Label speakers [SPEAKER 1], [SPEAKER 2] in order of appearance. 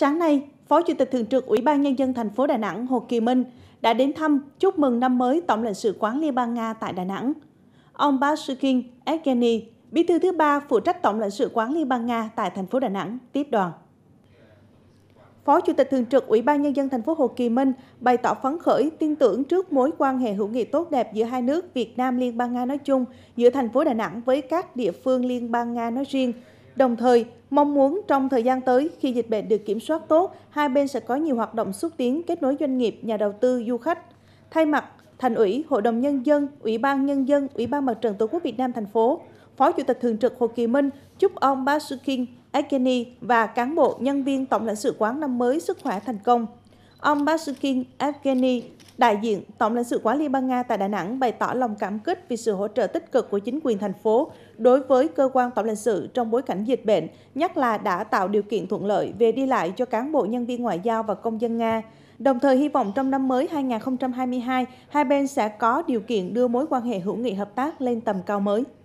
[SPEAKER 1] Sáng nay, Phó Chủ tịch Thường trực Ủy ban Nhân dân thành phố Đà Nẵng Hồ Kỳ Minh đã đến thăm chúc mừng năm mới Tổng lãnh sự quán Liên bang Nga tại Đà Nẵng. Ông Basukin Evgeny, bí thư thứ ba phụ trách Tổng lãnh sự quán Liên bang Nga tại thành phố Đà Nẵng, tiếp đoàn. Phó Chủ tịch Thường trực Ủy ban Nhân dân thành phố Hồ Kỳ Minh bày tỏ phấn khởi, tin tưởng trước mối quan hệ hữu nghị tốt đẹp giữa hai nước Việt Nam Liên bang Nga nói chung, giữa thành phố Đà Nẵng với các địa phương Liên bang Nga nói riêng, Đồng thời, mong muốn trong thời gian tới, khi dịch bệnh được kiểm soát tốt, hai bên sẽ có nhiều hoạt động xúc tiến kết nối doanh nghiệp, nhà đầu tư, du khách. Thay mặt Thành ủy, Hội đồng Nhân dân, Ủy ban Nhân dân, Ủy ban Mặt trận Tổ quốc Việt Nam thành phố, Phó Chủ tịch Thường trực Hồ Kỳ Minh chúc ông Basukin Akeni và cán bộ nhân viên Tổng lãnh sự quán năm mới sức khỏe thành công. Ông Basukin Evgeny, đại diện Tổng lãnh sự quán Liên bang Nga tại Đà Nẵng bày tỏ lòng cảm kích vì sự hỗ trợ tích cực của chính quyền thành phố đối với cơ quan tổng lãnh sự trong bối cảnh dịch bệnh, nhất là đã tạo điều kiện thuận lợi về đi lại cho cán bộ nhân viên ngoại giao và công dân Nga. Đồng thời hy vọng trong năm mới 2022, hai bên sẽ có điều kiện đưa mối quan hệ hữu nghị hợp tác lên tầm cao mới.